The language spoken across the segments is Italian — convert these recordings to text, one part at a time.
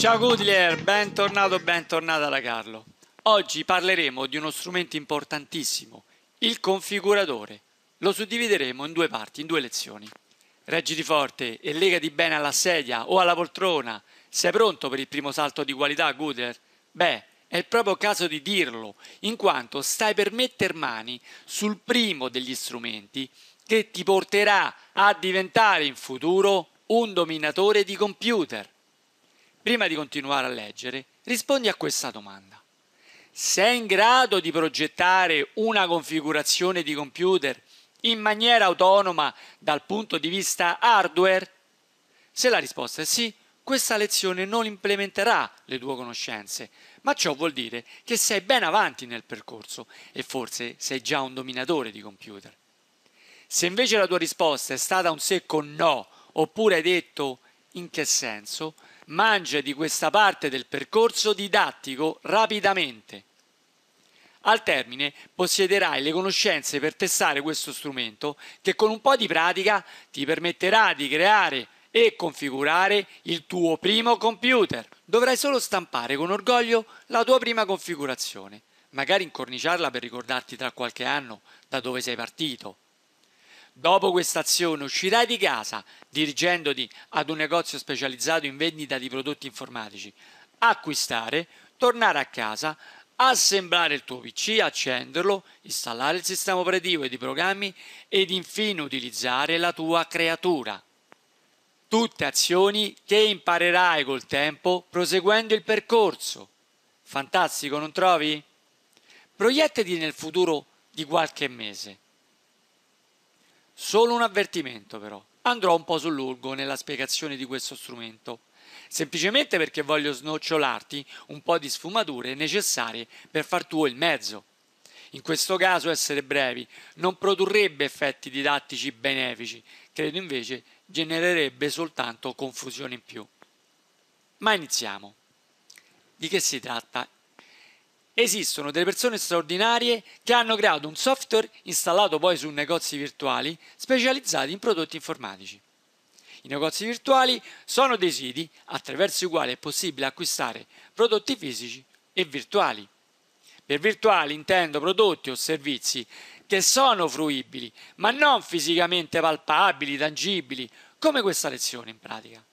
Ciao Goodlier, bentornato, bentornata da Carlo. Oggi parleremo di uno strumento importantissimo, il configuratore. Lo suddivideremo in due parti, in due lezioni. Reggiti forte e legati bene alla sedia o alla poltrona. Sei pronto per il primo salto di qualità, Goodlier? Beh, è proprio caso di dirlo, in quanto stai per metter mani sul primo degli strumenti che ti porterà a diventare in futuro un dominatore di computer. Prima di continuare a leggere, rispondi a questa domanda. Sei in grado di progettare una configurazione di computer in maniera autonoma dal punto di vista hardware? Se la risposta è sì, questa lezione non implementerà le tue conoscenze, ma ciò vuol dire che sei ben avanti nel percorso e forse sei già un dominatore di computer. Se invece la tua risposta è stata un secco no, oppure hai detto in che senso, mangia di questa parte del percorso didattico rapidamente. Al termine possiederai le conoscenze per testare questo strumento che con un po' di pratica ti permetterà di creare e configurare il tuo primo computer. Dovrai solo stampare con orgoglio la tua prima configurazione, magari incorniciarla per ricordarti tra qualche anno da dove sei partito. Dopo questa azione uscirai di casa dirigendoti ad un negozio specializzato in vendita di prodotti informatici, acquistare, tornare a casa, assemblare il tuo PC, accenderlo, installare il sistema operativo ed i programmi ed infine utilizzare la tua creatura. Tutte azioni che imparerai col tempo proseguendo il percorso. Fantastico, non trovi? Proiettati nel futuro di qualche mese Solo un avvertimento però. Andrò un po' sul lungo nella spiegazione di questo strumento, semplicemente perché voglio snocciolarti un po' di sfumature necessarie per far tuo il mezzo. In questo caso essere brevi non produrrebbe effetti didattici benefici, credo invece genererebbe soltanto confusione in più. Ma iniziamo. Di che si tratta Esistono delle persone straordinarie che hanno creato un software installato poi su negozi virtuali specializzati in prodotti informatici. I negozi virtuali sono dei siti attraverso i quali è possibile acquistare prodotti fisici e virtuali. Per virtuali intendo prodotti o servizi che sono fruibili, ma non fisicamente palpabili, tangibili, come questa lezione in pratica.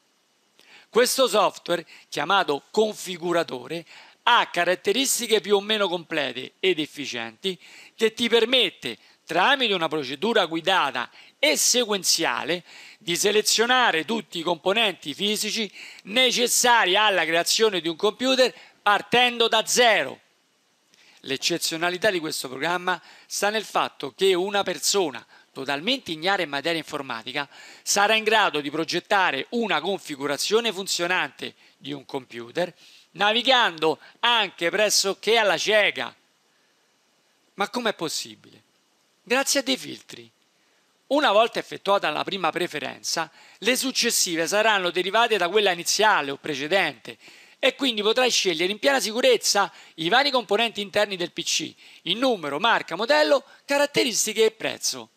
Questo software, chiamato configuratore, ha caratteristiche più o meno complete ed efficienti che ti permette, tramite una procedura guidata e sequenziale, di selezionare tutti i componenti fisici necessari alla creazione di un computer partendo da zero. L'eccezionalità di questo programma sta nel fatto che una persona totalmente ignara in materia informatica sarà in grado di progettare una configurazione funzionante di un computer navigando anche pressoché alla cieca. Ma com'è possibile? Grazie a dei filtri. Una volta effettuata la prima preferenza, le successive saranno derivate da quella iniziale o precedente e quindi potrai scegliere in piena sicurezza i vari componenti interni del PC, in numero, marca, modello, caratteristiche e prezzo.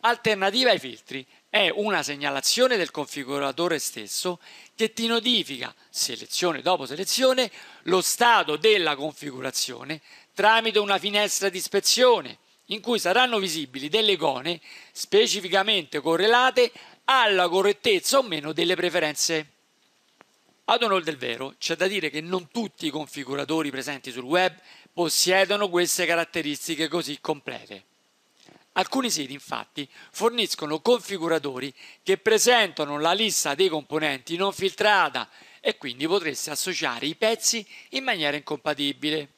Alternativa ai filtri è una segnalazione del configuratore stesso che ti notifica, selezione dopo selezione, lo stato della configurazione tramite una finestra di ispezione in cui saranno visibili delle icone specificamente correlate alla correttezza o meno delle preferenze. Ad onore del vero, c'è da dire che non tutti i configuratori presenti sul web possiedono queste caratteristiche così complete. Alcuni siti infatti forniscono configuratori che presentano la lista dei componenti non filtrata e quindi potreste associare i pezzi in maniera incompatibile.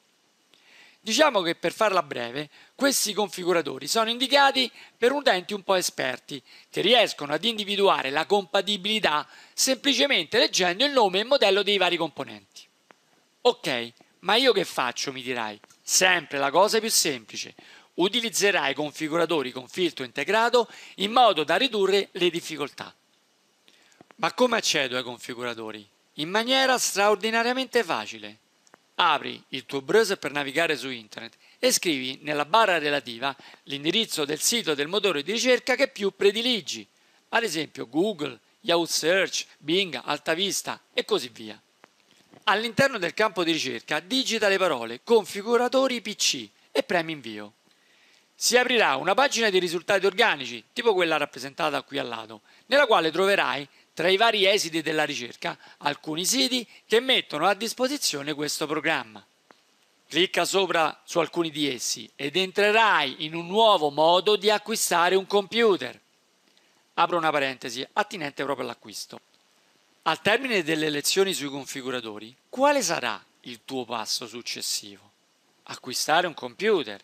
Diciamo che per farla breve, questi configuratori sono indicati per utenti un po' esperti, che riescono ad individuare la compatibilità semplicemente leggendo il nome e il modello dei vari componenti. Ok, ma io che faccio, mi dirai? Sempre la cosa più semplice, utilizzerai configuratori con filtro integrato in modo da ridurre le difficoltà. Ma come accedo ai configuratori? In maniera straordinariamente facile. Apri il tuo browser per navigare su internet e scrivi nella barra relativa l'indirizzo del sito del motore di ricerca che più prediligi, ad esempio Google, Yahoo Search, Bing, Altavista e così via. All'interno del campo di ricerca digita le parole configuratori PC e premi invio si aprirà una pagina di risultati organici, tipo quella rappresentata qui al lato, nella quale troverai tra i vari esiti della ricerca alcuni siti che mettono a disposizione questo programma. Clicca sopra su alcuni di essi ed entrerai in un nuovo modo di acquistare un computer. Apro una parentesi attinente proprio all'acquisto. Al termine delle lezioni sui configuratori, quale sarà il tuo passo successivo? Acquistare un computer.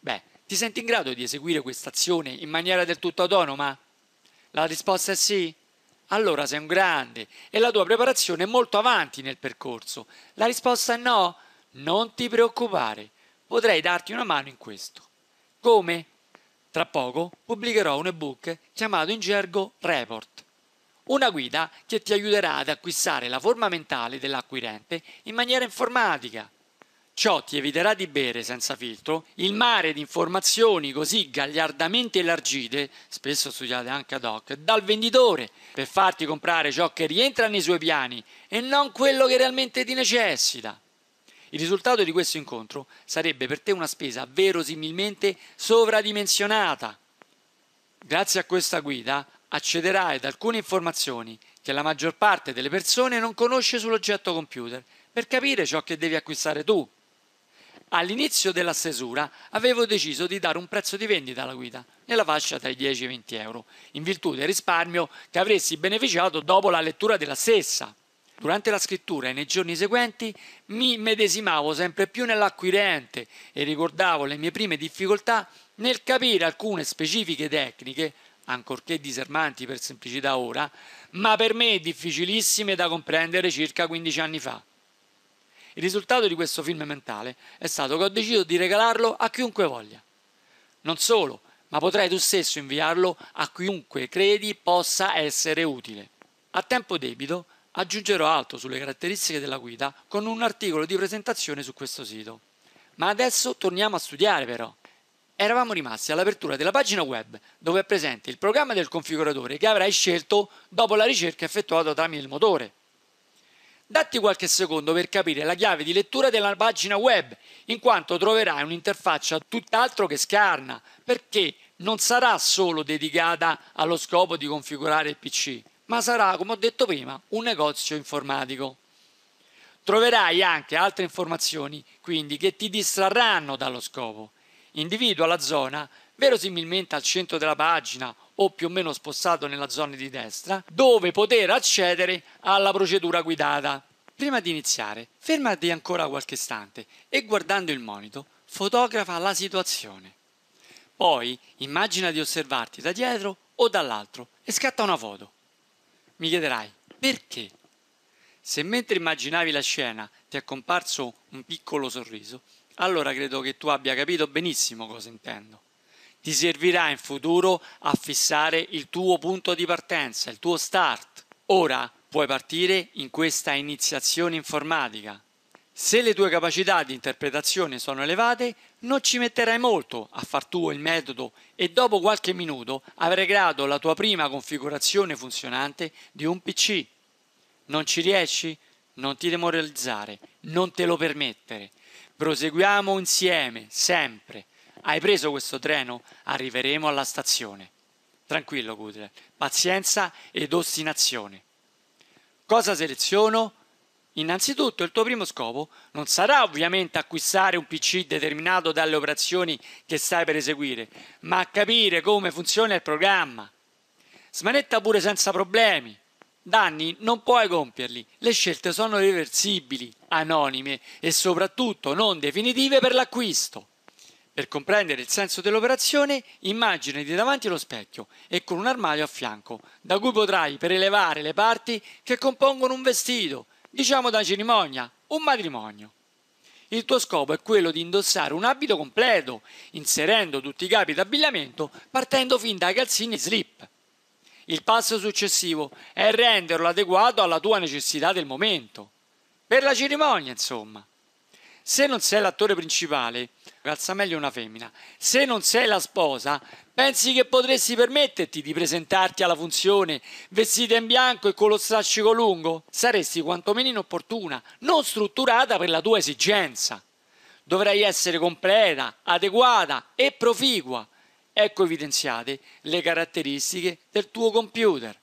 Beh, ti senti in grado di eseguire questa azione in maniera del tutto autonoma? La risposta è sì? Allora sei un grande e la tua preparazione è molto avanti nel percorso. La risposta è no? Non ti preoccupare, potrei darti una mano in questo. Come? Tra poco pubblicherò un ebook chiamato in gergo Report. Una guida che ti aiuterà ad acquistare la forma mentale dell'acquirente in maniera informatica Ciò ti eviterà di bere senza filtro il mare di informazioni così gagliardamente elargite, spesso studiate anche ad hoc, dal venditore per farti comprare ciò che rientra nei suoi piani e non quello che realmente ti necessita. Il risultato di questo incontro sarebbe per te una spesa verosimilmente sovradimensionata. Grazie a questa guida accederai ad alcune informazioni che la maggior parte delle persone non conosce sull'oggetto computer per capire ciò che devi acquistare tu all'inizio della stesura avevo deciso di dare un prezzo di vendita alla guida nella fascia tra i 10 e i 20 euro, in virtù del risparmio che avresti beneficiato dopo la lettura della stessa. Durante la scrittura e nei giorni seguenti mi medesimavo sempre più nell'acquirente e ricordavo le mie prime difficoltà nel capire alcune specifiche tecniche, ancorché disarmanti per semplicità ora, ma per me difficilissime da comprendere circa 15 anni fa. Il risultato di questo film mentale è stato che ho deciso di regalarlo a chiunque voglia. Non solo, ma potrai tu stesso inviarlo a chiunque credi possa essere utile. A tempo debito aggiungerò altro sulle caratteristiche della guida con un articolo di presentazione su questo sito. Ma adesso torniamo a studiare però. Eravamo rimasti all'apertura della pagina web dove è presente il programma del configuratore che avrai scelto dopo la ricerca effettuata tramite il motore. Datti qualche secondo per capire la chiave di lettura della pagina web, in quanto troverai un'interfaccia tutt'altro che scarna, perché non sarà solo dedicata allo scopo di configurare il PC, ma sarà, come ho detto prima, un negozio informatico. Troverai anche altre informazioni, quindi, che ti distrarranno dallo scopo. Individua la zona verosimilmente al centro della pagina o più o meno spostato nella zona di destra, dove poter accedere alla procedura guidata. Prima di iniziare, fermati ancora qualche istante e guardando il monito, fotografa la situazione. Poi immagina di osservarti da dietro o dall'altro e scatta una foto. Mi chiederai, perché? Se mentre immaginavi la scena ti è comparso un piccolo sorriso, allora credo che tu abbia capito benissimo cosa intendo ti servirà in futuro a fissare il tuo punto di partenza, il tuo start. Ora puoi partire in questa iniziazione informatica. Se le tue capacità di interpretazione sono elevate, non ci metterai molto a far tuo il metodo e dopo qualche minuto avrai creato la tua prima configurazione funzionante di un PC. Non ci riesci? Non ti demoralizzare, non te lo permettere. Proseguiamo insieme, sempre hai preso questo treno? Arriveremo alla stazione. Tranquillo, Goodrell. Pazienza ed ostinazione. Cosa seleziono? Innanzitutto il tuo primo scopo non sarà ovviamente acquistare un PC determinato dalle operazioni che stai per eseguire, ma capire come funziona il programma. Smanetta pure senza problemi. Danni non puoi compierli, le scelte sono reversibili, anonime e soprattutto non definitive per l'acquisto. Per comprendere il senso dell'operazione, immaginati davanti allo specchio e con un armadio a fianco, da cui potrai prelevare le parti che compongono un vestito, diciamo da cerimonia, un matrimonio. Il tuo scopo è quello di indossare un abito completo, inserendo tutti i capi d'abbigliamento partendo fin dai calzini slip. Il passo successivo è renderlo adeguato alla tua necessità del momento. Per la cerimonia, insomma. Se non sei l'attore principale, calza meglio una femmina. Se non sei la sposa, pensi che potresti permetterti di presentarti alla funzione vestita in bianco e con lo strascico lungo? Saresti quantomeno inopportuna, non strutturata per la tua esigenza. Dovrai essere completa, adeguata e proficua. Ecco evidenziate le caratteristiche del tuo computer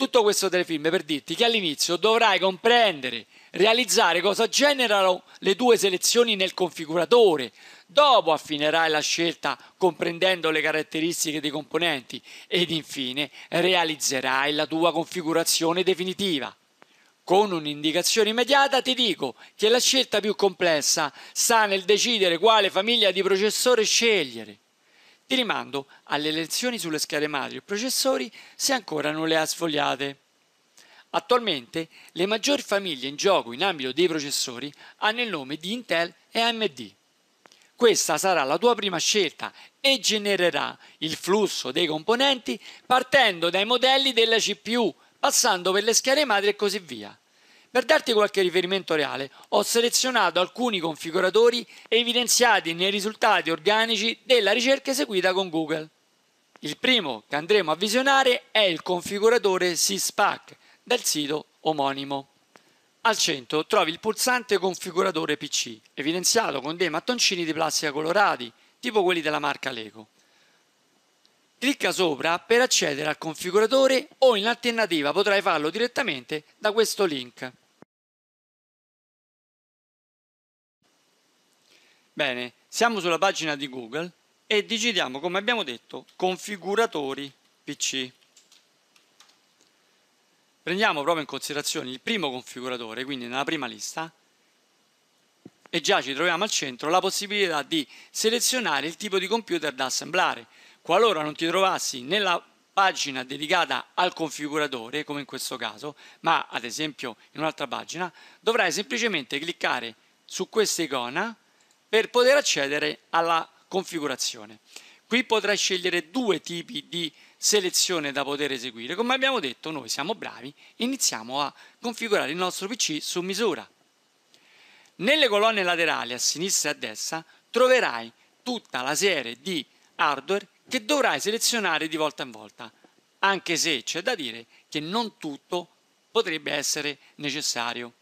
tutto questo telefilm per dirti che all'inizio dovrai comprendere, realizzare cosa generano le tue selezioni nel configuratore. Dopo affinerai la scelta comprendendo le caratteristiche dei componenti ed infine realizzerai la tua configurazione definitiva. Con un'indicazione immediata ti dico che la scelta più complessa sta nel decidere quale famiglia di processore scegliere. Ti rimando alle lezioni sulle schede madri e processori se ancora non le ha sfogliate. Attualmente le maggiori famiglie in gioco in ambito dei processori hanno il nome di Intel e AMD. Questa sarà la tua prima scelta e genererà il flusso dei componenti partendo dai modelli della CPU, passando per le schede madri e così via. Per darti qualche riferimento reale, ho selezionato alcuni configuratori evidenziati nei risultati organici della ricerca eseguita con Google. Il primo che andremo a visionare è il configuratore SysPack del sito omonimo. Al centro trovi il pulsante configuratore PC, evidenziato con dei mattoncini di plastica colorati, tipo quelli della marca Lego. Clicca sopra per accedere al configuratore o in alternativa potrai farlo direttamente da questo link. Bene, siamo sulla pagina di Google e digitiamo, come abbiamo detto, configuratori PC. Prendiamo proprio in considerazione il primo configuratore, quindi nella prima lista, e già ci troviamo al centro la possibilità di selezionare il tipo di computer da assemblare. Qualora non ti trovassi nella pagina dedicata al configuratore, come in questo caso, ma ad esempio in un'altra pagina, dovrai semplicemente cliccare su questa icona per poter accedere alla configurazione. Qui potrai scegliere due tipi di selezione da poter eseguire. Come abbiamo detto, noi siamo bravi, iniziamo a configurare il nostro PC su misura. Nelle colonne laterali a sinistra e a destra troverai tutta la serie di hardware che dovrai selezionare di volta in volta, anche se c'è da dire che non tutto potrebbe essere necessario.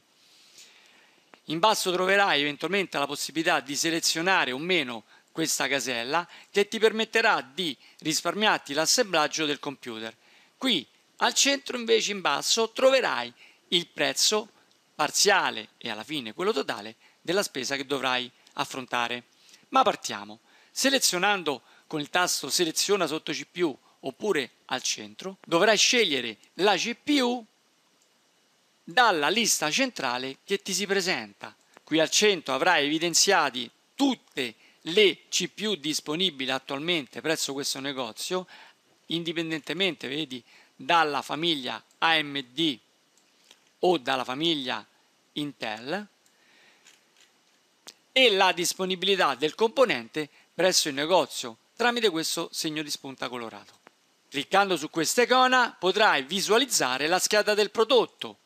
In basso troverai eventualmente la possibilità di selezionare o meno questa casella che ti permetterà di risparmiarti l'assemblaggio del computer. Qui al centro invece in basso troverai il prezzo parziale e alla fine quello totale della spesa che dovrai affrontare. Ma partiamo. Selezionando con il tasto seleziona sotto CPU oppure al centro, dovrai scegliere la CPU dalla lista centrale che ti si presenta. Qui al centro avrai evidenziati tutte le CPU disponibili attualmente presso questo negozio, indipendentemente, vedi, dalla famiglia AMD o dalla famiglia Intel e la disponibilità del componente presso il negozio tramite questo segno di spunta colorato. Cliccando su questa icona potrai visualizzare la scheda del prodotto,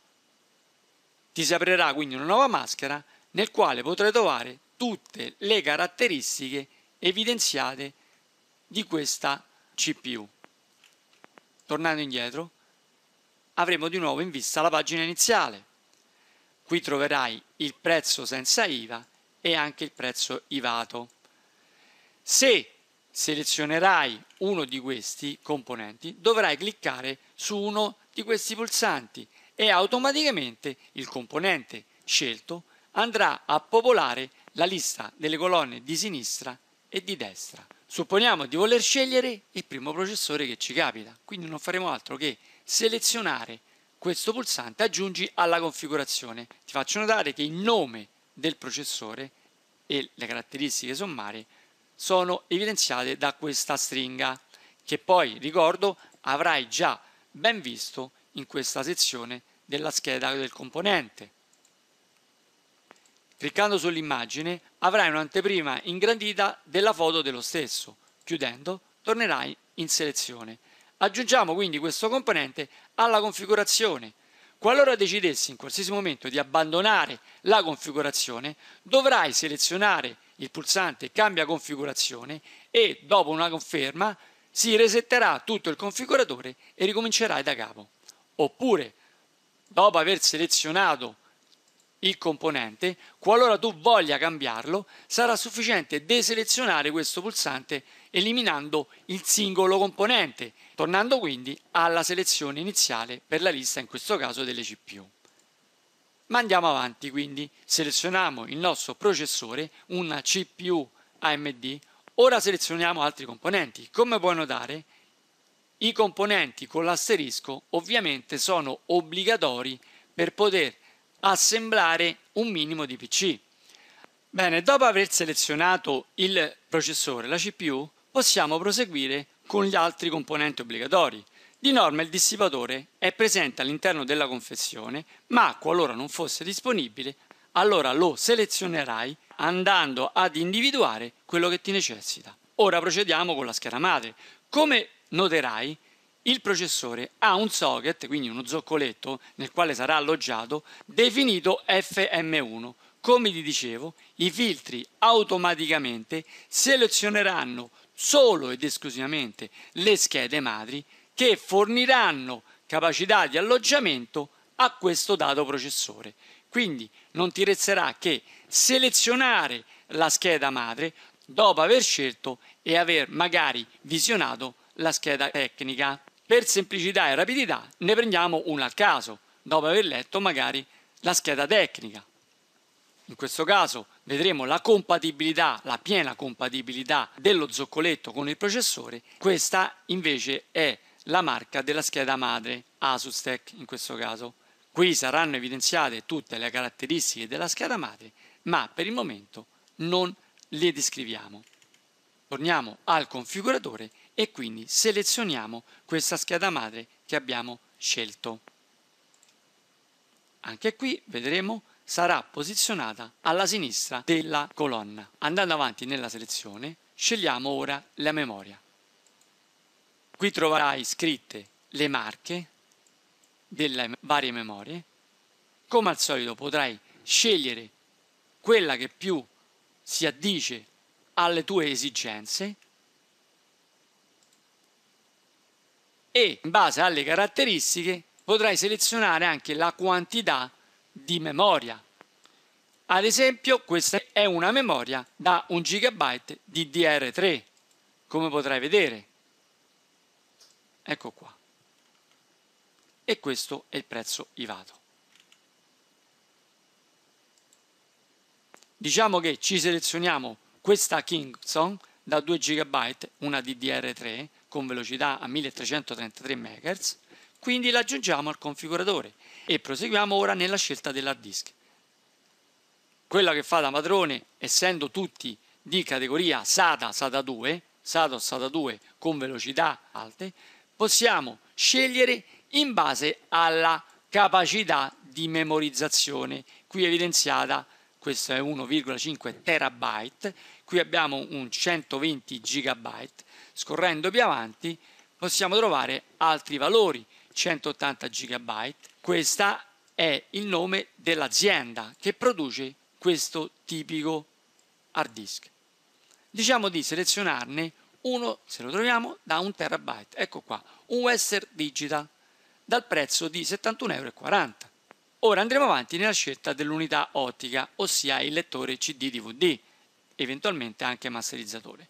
ti si aprirà quindi una nuova maschera nel quale potrai trovare tutte le caratteristiche evidenziate di questa CPU. Tornando indietro, avremo di nuovo in vista la pagina iniziale. Qui troverai il prezzo senza IVA e anche il prezzo IVAto. Se selezionerai uno di questi componenti, dovrai cliccare su uno di questi pulsanti e automaticamente il componente scelto andrà a popolare la lista delle colonne di sinistra e di destra. Supponiamo di voler scegliere il primo processore che ci capita, quindi non faremo altro che selezionare questo pulsante aggiungi alla configurazione. Ti faccio notare che il nome del processore e le caratteristiche sommarie sono evidenziate da questa stringa che poi, ricordo, avrai già ben visto in questa sezione della scheda del componente. Cliccando sull'immagine avrai un'anteprima ingrandita della foto dello stesso. Chiudendo tornerai in selezione. Aggiungiamo quindi questo componente alla configurazione. Qualora decidessi in qualsiasi momento di abbandonare la configurazione, dovrai selezionare il pulsante Cambia configurazione e dopo una conferma si resetterà tutto il configuratore e ricomincerai da capo oppure dopo aver selezionato il componente, qualora tu voglia cambiarlo, sarà sufficiente deselezionare questo pulsante eliminando il singolo componente, tornando quindi alla selezione iniziale per la lista, in questo caso delle CPU. Ma andiamo avanti quindi, selezioniamo il nostro processore, una CPU AMD, ora selezioniamo altri componenti. Come puoi notare, i componenti con l'asterisco ovviamente sono obbligatori per poter assemblare un minimo di PC. Bene, dopo aver selezionato il processore, la CPU, possiamo proseguire con gli altri componenti obbligatori. Di norma il dissipatore è presente all'interno della confezione, ma qualora non fosse disponibile, allora lo selezionerai andando ad individuare quello che ti necessita. Ora procediamo con la scheda madre. Come noterai il processore ha un socket, quindi uno zoccoletto, nel quale sarà alloggiato, definito FM1. Come ti dicevo, i filtri automaticamente selezioneranno solo ed esclusivamente le schede madri che forniranno capacità di alloggiamento a questo dato processore. Quindi non ti resterà che selezionare la scheda madre dopo aver scelto e aver magari visionato la scheda tecnica. Per semplicità e rapidità ne prendiamo una a caso, dopo aver letto magari la scheda tecnica. In questo caso vedremo la compatibilità, la piena compatibilità dello zoccoletto con il processore. Questa invece è la marca della scheda madre, Asus Tech in questo caso. Qui saranno evidenziate tutte le caratteristiche della scheda madre, ma per il momento non le descriviamo. Torniamo al configuratore e quindi selezioniamo questa scheda madre che abbiamo scelto. Anche qui vedremo sarà posizionata alla sinistra della colonna. Andando avanti nella selezione scegliamo ora la memoria. Qui troverai scritte le marche delle varie memorie. Come al solito potrai scegliere quella che più si addice alle tue esigenze e in base alle caratteristiche potrai selezionare anche la quantità di memoria. Ad esempio questa è una memoria da 1 GB di DR3, come potrai vedere. Ecco qua. E questo è il prezzo IVATO. Diciamo che ci selezioniamo questa Kingston da 2 GB, una DDR3 con velocità a 1333 MHz, quindi la aggiungiamo al configuratore e proseguiamo ora nella scelta dell'hard disk. Quella che fa da padrone, essendo tutti di categoria SATA SATA 2, SATA SATA 2 con velocità alte, possiamo scegliere in base alla capacità di memorizzazione qui evidenziata questo è 1,5 terabyte, qui abbiamo un 120 gigabyte, scorrendo più avanti possiamo trovare altri valori, 180 gigabyte, questo è il nome dell'azienda che produce questo tipico hard disk. Diciamo di selezionarne uno, se lo troviamo, da un terabyte, ecco qua, un Western Digital, dal prezzo di 71,40 euro. Ora andremo avanti nella scelta dell'unità ottica, ossia il lettore CD-DVD, eventualmente anche masterizzatore.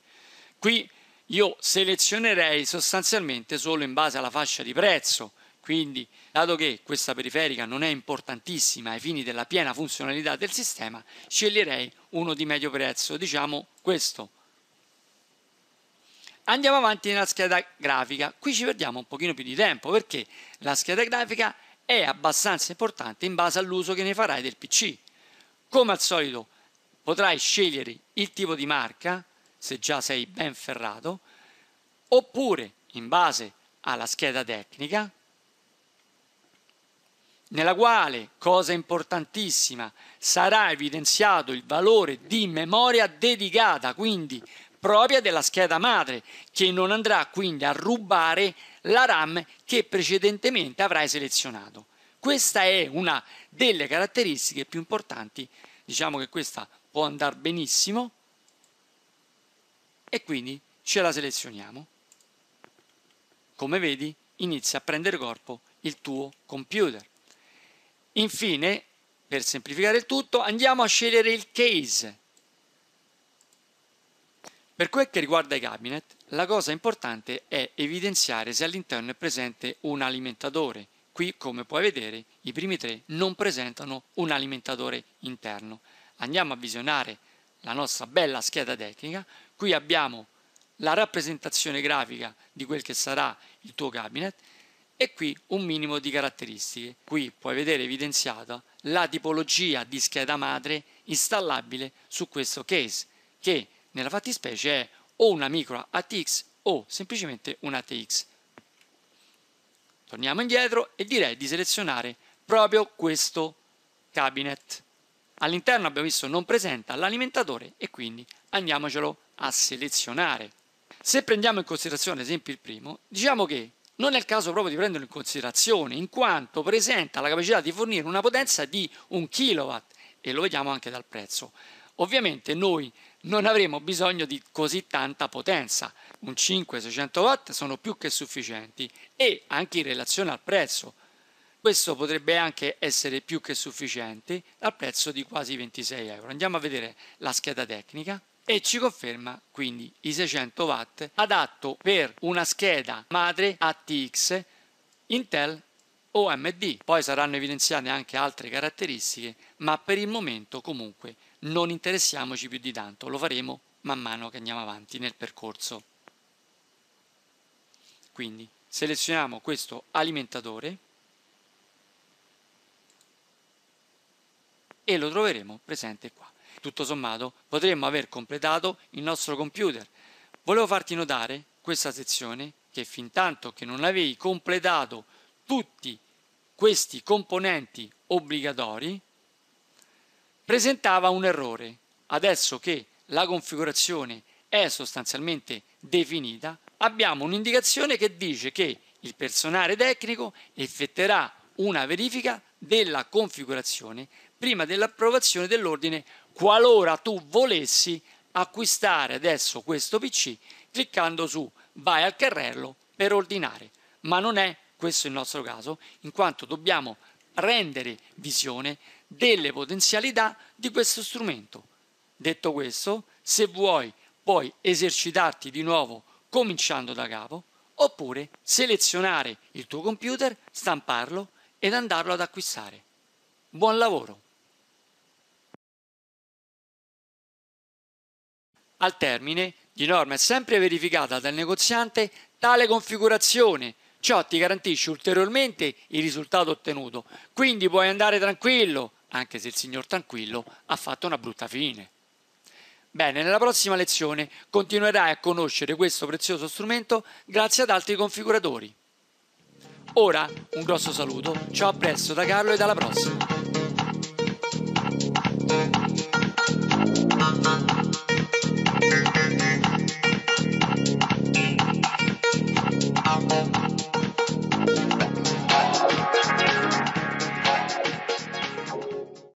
Qui io selezionerei sostanzialmente solo in base alla fascia di prezzo, quindi dato che questa periferica non è importantissima ai fini della piena funzionalità del sistema, sceglierei uno di medio prezzo, diciamo questo. Andiamo avanti nella scheda grafica, qui ci perdiamo un pochino più di tempo perché la scheda grafica è è abbastanza importante in base all'uso che ne farai del PC. Come al solito potrai scegliere il tipo di marca, se già sei ben ferrato, oppure in base alla scheda tecnica, nella quale, cosa importantissima, sarà evidenziato il valore di memoria dedicata, quindi propria della scheda madre, che non andrà quindi a rubare la RAM che precedentemente avrai selezionato. Questa è una delle caratteristiche più importanti, diciamo che questa può andare benissimo e quindi ce la selezioniamo. Come vedi inizia a prendere corpo il tuo computer. Infine, per semplificare il tutto, andiamo a scegliere il case per quel che riguarda i cabinet, la cosa importante è evidenziare se all'interno è presente un alimentatore. Qui, come puoi vedere, i primi tre non presentano un alimentatore interno. Andiamo a visionare la nostra bella scheda tecnica. Qui abbiamo la rappresentazione grafica di quel che sarà il tuo cabinet e qui un minimo di caratteristiche. Qui puoi vedere evidenziata la tipologia di scheda madre installabile su questo case che nella fattispecie è o una micro ATX o semplicemente un ATX. Torniamo indietro e direi di selezionare proprio questo cabinet. All'interno abbiamo visto non presenta l'alimentatore e quindi andiamocelo a selezionare. Se prendiamo in considerazione ad esempio il primo, diciamo che non è il caso proprio di prenderlo in considerazione in quanto presenta la capacità di fornire una potenza di 1 kW e lo vediamo anche dal prezzo. Ovviamente noi non avremo bisogno di così tanta potenza. Un 5-600 watt sono più che sufficienti e anche in relazione al prezzo. Questo potrebbe anche essere più che sufficiente al prezzo di quasi 26 euro. Andiamo a vedere la scheda tecnica e ci conferma quindi i 600 watt adatto per una scheda madre ATX Intel o AMD. Poi saranno evidenziate anche altre caratteristiche, ma per il momento comunque non interessiamoci più di tanto, lo faremo man mano che andiamo avanti nel percorso. Quindi selezioniamo questo alimentatore e lo troveremo presente qua. Tutto sommato potremmo aver completato il nostro computer. Volevo farti notare questa sezione che fin tanto che non avevi completato tutti questi componenti obbligatori presentava un errore. Adesso che la configurazione è sostanzialmente definita, abbiamo un'indicazione che dice che il personale tecnico effetterà una verifica della configurazione prima dell'approvazione dell'ordine qualora tu volessi acquistare adesso questo PC cliccando su vai al carrello per ordinare, ma non è questo il nostro caso, in quanto dobbiamo rendere visione delle potenzialità di questo strumento. Detto questo, se vuoi puoi esercitarti di nuovo cominciando da capo, oppure selezionare il tuo computer, stamparlo ed andarlo ad acquistare. Buon lavoro! Al termine, di norma è sempre verificata dal negoziante tale configurazione. Ciò ti garantisce ulteriormente il risultato ottenuto. Quindi puoi andare tranquillo, anche se il signor Tranquillo ha fatto una brutta fine. Bene, nella prossima lezione continuerai a conoscere questo prezioso strumento grazie ad altri configuratori. Ora un grosso saluto, ciao a presto da Carlo e dalla prossima!